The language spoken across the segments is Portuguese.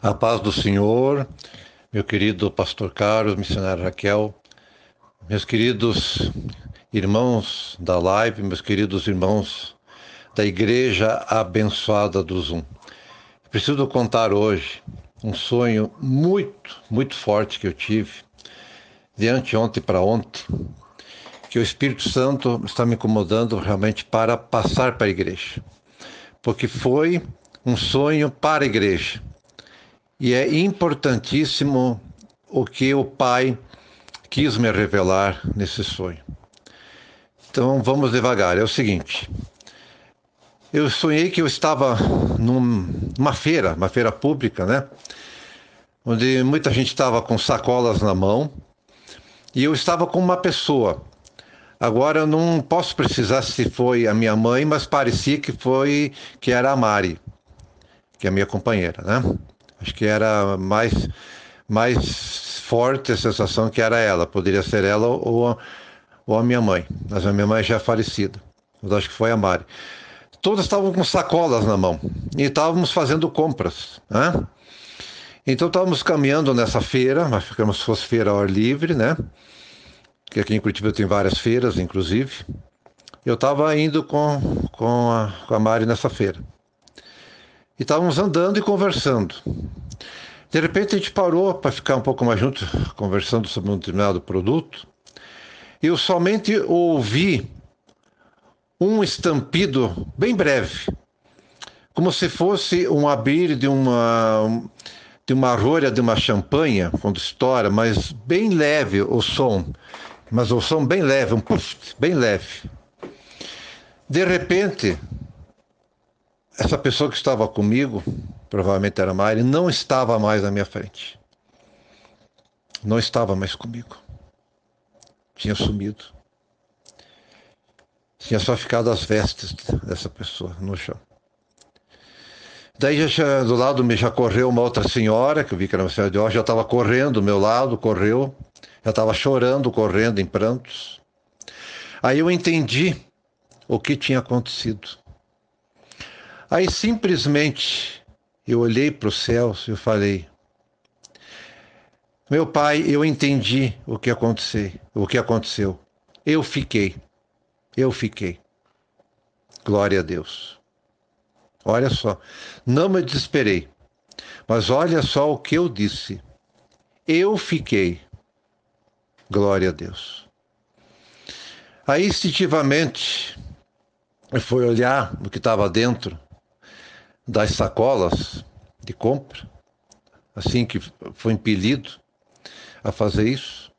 A paz do Senhor, meu querido pastor Carlos, missionário Raquel, meus queridos irmãos da live, meus queridos irmãos da igreja abençoada do Zoom. Preciso contar hoje um sonho muito, muito forte que eu tive de anteontem para ontem, que o Espírito Santo está me incomodando realmente para passar para a igreja. Porque foi um sonho para a igreja. E é importantíssimo o que o Pai quis me revelar nesse sonho. Então vamos devagar. É o seguinte: eu sonhei que eu estava numa feira, uma feira pública, né? Onde muita gente estava com sacolas na mão e eu estava com uma pessoa. Agora eu não posso precisar se foi a minha mãe, mas parecia que foi que era a Mari, que é a minha companheira, né? Acho que era mais, mais forte a sensação que era ela. Poderia ser ela ou a, ou a minha mãe. Mas a minha mãe é já é falecida. Mas acho que foi a Mari. Todas estavam com sacolas na mão e estávamos fazendo compras. Né? Então estávamos caminhando nessa feira, mas ficamos se fosse feira ao ar livre, né? Que aqui em Curitiba tem várias feiras, inclusive. Eu estava indo com, com, a, com a Mari nessa feira. E estávamos andando e conversando. De repente a gente parou para ficar um pouco mais junto, conversando sobre um determinado produto. Eu somente ouvi um estampido bem breve, como se fosse um abrir de uma de uma rolha de uma champanha quando estoura, mas bem leve o som, mas o som bem leve, um puff, bem leve. De repente, essa pessoa que estava comigo, provavelmente era Mari, não estava mais à minha frente. Não estava mais comigo. Tinha sumido. Tinha só ficado as vestes dessa pessoa no chão. Daí já, do lado me já correu uma outra senhora, que eu vi que era uma senhora de ordem, já estava correndo do meu lado, correu, já estava chorando, correndo em prantos. Aí eu entendi o que tinha acontecido. Aí simplesmente eu olhei para os céus e falei: Meu pai, eu entendi o que aconteceu, o que aconteceu. Eu fiquei. Eu fiquei. Glória a Deus. Olha só, não me desesperei. Mas olha só o que eu disse. Eu fiquei. Glória a Deus. Aí instintivamente eu fui olhar o que estava dentro das sacolas de compra, assim que foi impelido a fazer isso.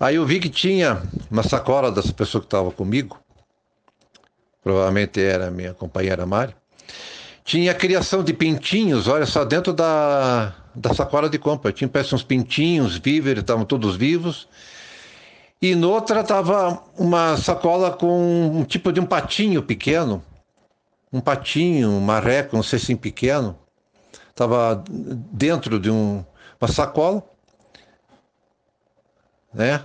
Aí eu vi que tinha uma sacola dessa pessoa que estava comigo, provavelmente era minha companheira Mari, tinha a criação de pintinhos, olha só, dentro da, da sacola de compra. Tinha parece, uns pintinhos víveres, estavam todos vivos. E noutra estava uma sacola com um tipo de um patinho pequeno, um patinho, um marreco, não sei se em pequeno, estava dentro de um, uma sacola, né?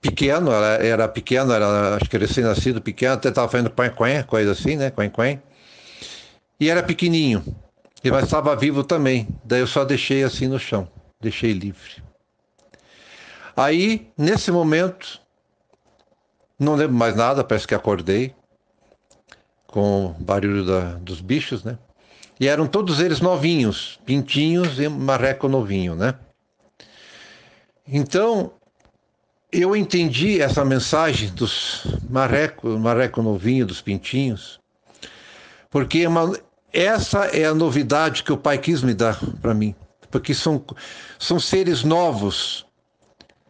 Pequeno, era, era pequeno, era, acho que recém-nascido, pequeno, até estava fazendo quen coisa assim, né? Quen E era pequenininho, e mas estava vivo também. Daí eu só deixei assim no chão, deixei livre. Aí, nesse momento, não lembro mais nada, parece que acordei com barulho da, dos bichos, né? E eram todos eles novinhos, pintinhos e marreco novinho, né? Então, eu entendi essa mensagem dos marreco, marreco novinho, dos pintinhos, porque é uma, essa é a novidade que o pai quis me dar para mim, porque são, são seres novos,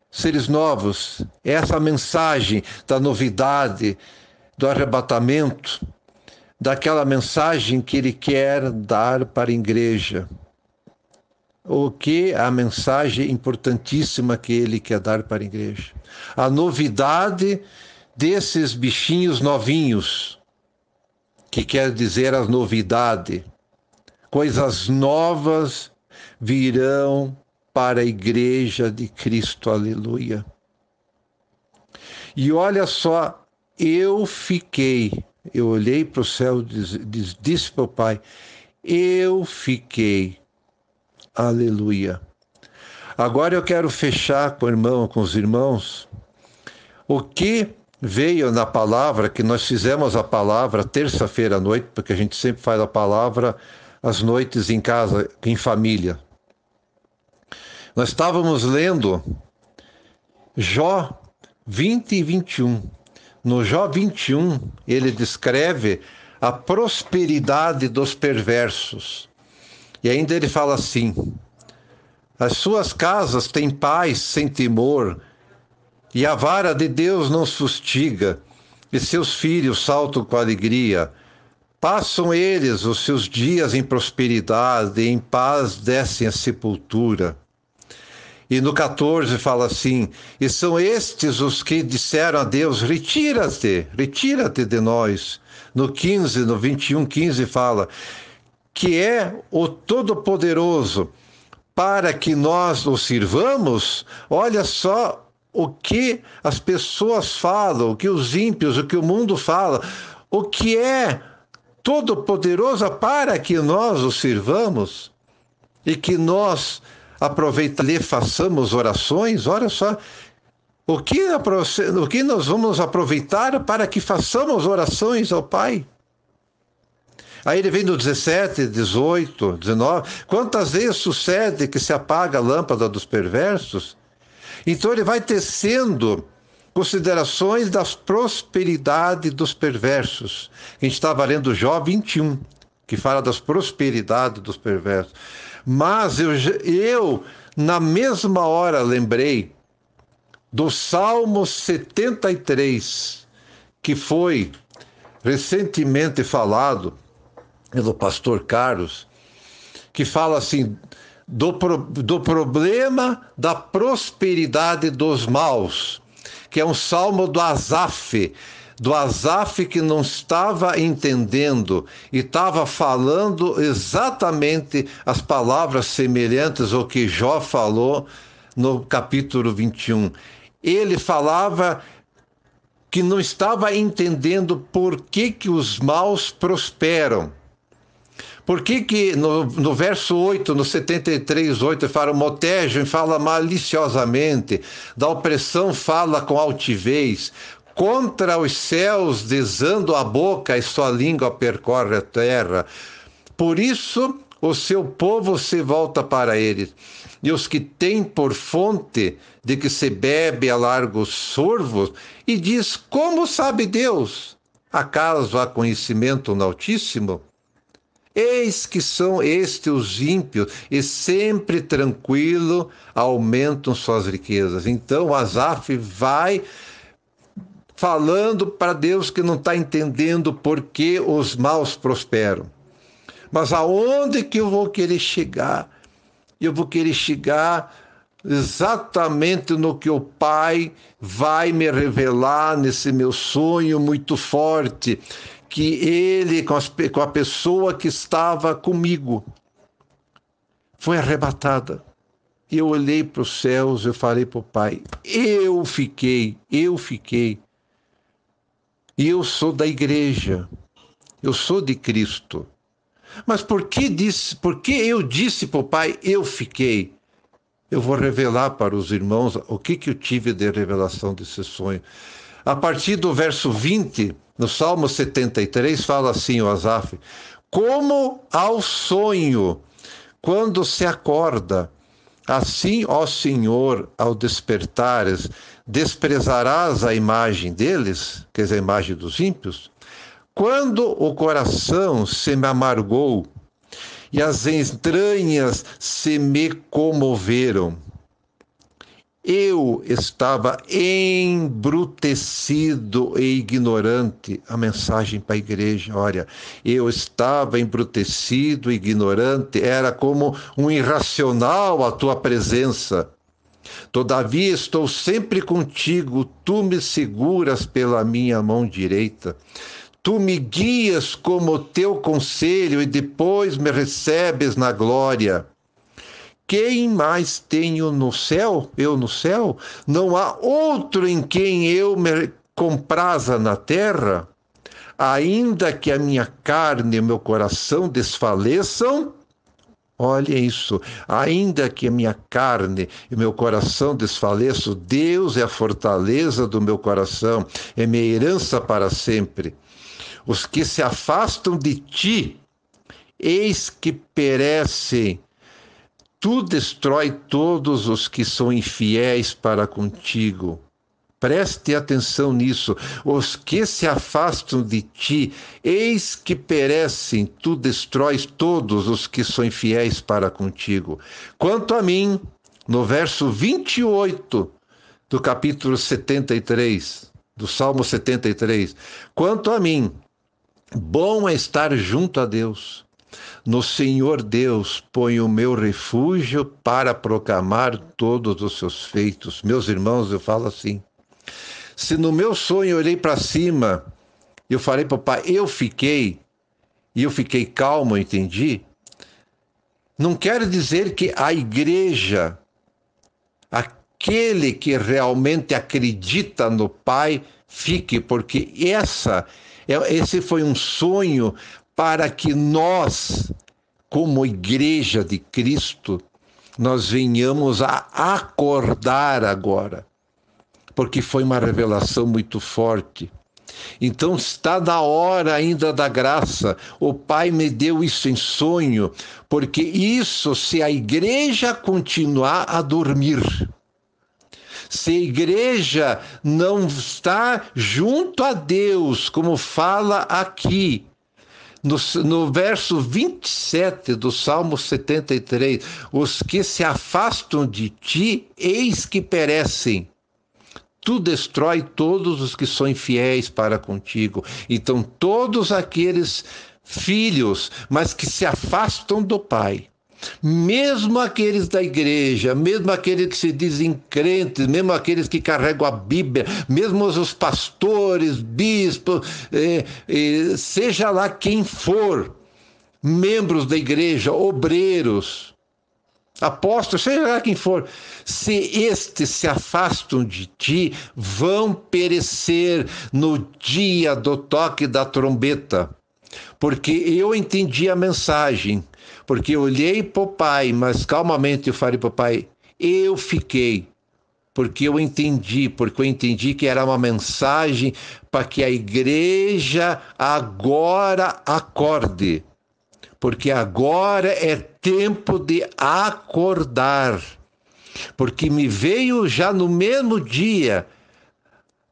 seres novos, essa mensagem da novidade, do arrebatamento, daquela mensagem que ele quer dar para a igreja. O que a mensagem importantíssima que ele quer dar para a igreja. A novidade desses bichinhos novinhos, que quer dizer a novidade. Coisas novas virão para a igreja de Cristo, aleluia. E olha só, eu fiquei eu olhei para o céu e disse para o Pai: Eu fiquei. Aleluia. Agora eu quero fechar com o irmão, com os irmãos, o que veio na palavra, que nós fizemos a palavra terça-feira à noite, porque a gente sempre faz a palavra às noites em casa, em família. Nós estávamos lendo Jó 20 e 21. No Jó 21, ele descreve a prosperidade dos perversos. E ainda ele fala assim: As suas casas têm paz sem temor, e a vara de Deus não fustiga, e seus filhos saltam com alegria. Passam eles os seus dias em prosperidade, e em paz descem à sepultura. E no 14 fala assim: E são estes os que disseram a Deus: Retira-te, retira-te de nós. No 15, no 21, 15 fala: Que é o Todo-Poderoso para que nós o sirvamos. Olha só o que as pessoas falam, o que os ímpios, o que o mundo fala, o que é Todo-Poderoso para que nós o sirvamos e que nós aproveitar e façamos orações, olha só. O que, o que nós vamos aproveitar para que façamos orações ao Pai? Aí ele vem no 17, 18, 19. Quantas vezes sucede que se apaga a lâmpada dos perversos? Então ele vai tecendo considerações das prosperidades dos perversos. A gente estava lendo Jó 21, que fala das prosperidades dos perversos. Mas eu, eu na mesma hora, lembrei do Salmo 73, que foi recentemente falado pelo pastor Carlos, que fala assim: do, pro, do problema da prosperidade dos maus, que é um salmo do Asaf do Azaf que não estava entendendo e estava falando exatamente as palavras semelhantes ao que Jó falou no capítulo 21. Ele falava que não estava entendendo por que, que os maus prosperam. Por que, que no, no verso 8, no 73, 8, fala e fala maliciosamente, da opressão fala com altivez, Contra os céus, desando a boca, e sua língua percorre a terra. Por isso, o seu povo se volta para ele. E os que têm por fonte de que se bebe a largos sorvos, e diz: Como sabe Deus? Acaso há conhecimento no Altíssimo? Eis que são estes os ímpios, e sempre tranquilo aumentam suas riquezas. Então Asaf vai falando para Deus que não está entendendo por que os maus prosperam. Mas aonde que eu vou querer chegar? Eu vou querer chegar exatamente no que o Pai vai me revelar nesse meu sonho muito forte, que ele, com, as, com a pessoa que estava comigo, foi arrebatada. Eu olhei para os céus, eu falei para o Pai, eu fiquei, eu fiquei e eu sou da igreja, eu sou de Cristo. Mas por que, disse, por que eu disse para o Pai, eu fiquei? Eu vou revelar para os irmãos o que, que eu tive de revelação desse sonho. A partir do verso 20, no Salmo 73, fala assim o Asaf: Como ao sonho, quando se acorda, assim, ó Senhor, ao despertares, desprezarás a imagem deles, quer dizer, a imagem dos ímpios, quando o coração se me amargou e as entranhas se me comoveram. Eu estava embrutecido e ignorante. A mensagem para a igreja, olha, eu estava embrutecido e ignorante, era como um irracional a tua presença. Todavia estou sempre contigo, tu me seguras pela minha mão direita. Tu me guias como teu conselho e depois me recebes na glória. Quem mais tenho no céu? Eu no céu? Não há outro em quem eu me compraza na terra? Ainda que a minha carne e o meu coração desfaleçam, Olha isso. Ainda que a minha carne e meu coração desfaleçam, Deus é a fortaleza do meu coração, é minha herança para sempre. Os que se afastam de ti, eis que perecem. Tu destrói todos os que são infiéis para contigo. Preste atenção nisso. Os que se afastam de ti, eis que perecem, tu destróis todos os que são infiéis para contigo. Quanto a mim, no verso 28 do capítulo 73, do Salmo 73, quanto a mim, bom é estar junto a Deus. No Senhor Deus ponho o meu refúgio para proclamar todos os seus feitos. Meus irmãos, eu falo assim. Se no meu sonho eu olhei para cima e eu falei para o pai, eu fiquei, e eu fiquei calmo, eu entendi, não quero dizer que a igreja, aquele que realmente acredita no pai, fique, porque essa é, esse foi um sonho para que nós, como igreja de Cristo, nós venhamos a acordar agora porque foi uma revelação muito forte. Então está na hora ainda da graça. O Pai me deu isso em sonho, porque isso, se a igreja continuar a dormir, se a igreja não está junto a Deus, como fala aqui, no, no verso 27 do Salmo 73, os que se afastam de ti, eis que perecem tu destrói todos os que são infiéis para contigo. Então, todos aqueles filhos, mas que se afastam do Pai, mesmo aqueles da igreja, mesmo aqueles que se dizem crentes, mesmo aqueles que carregam a Bíblia, mesmo os pastores, bispos, eh, eh, seja lá quem for, membros da igreja, obreiros, apóstolo, seja lá quem for, se estes se afastam de ti, vão perecer no dia do toque da trombeta. Porque eu entendi a mensagem, porque olhei para o pai, mas calmamente eu falei para o pai, eu fiquei, porque eu entendi, porque eu entendi que era uma mensagem para que a igreja agora acorde porque agora é tempo de acordar, porque me veio já no mesmo dia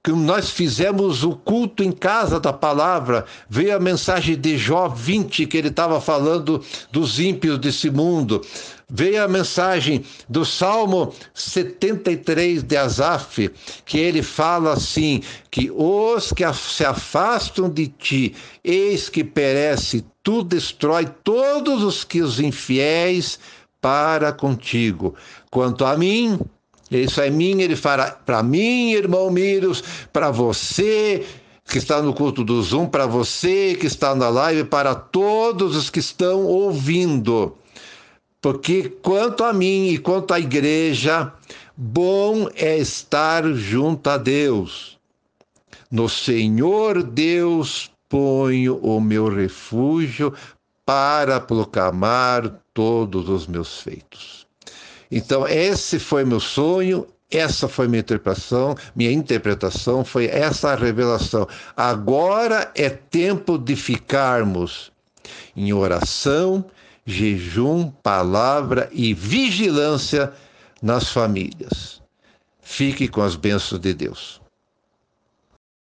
que nós fizemos o culto em casa da palavra, veio a mensagem de Jó 20, que ele estava falando dos ímpios desse mundo. Veio a mensagem do Salmo 73 de Asaf, que ele fala assim: que os que se afastam de ti, eis que perece tu destrói todos os que os infiéis para contigo. Quanto a mim, isso é mim, ele fará para mim, irmão Miros, para você que está no culto do Zoom, para você que está na live, para todos os que estão ouvindo. Porque quanto a mim e quanto à igreja, bom é estar junto a Deus. No Senhor Deus ponho o meu refúgio para proclamar todos os meus feitos. Então, esse foi meu sonho, essa foi minha interpretação, minha interpretação foi essa revelação. Agora é tempo de ficarmos em oração, jejum, palavra e vigilância nas famílias. Fique com as bênçãos de Deus.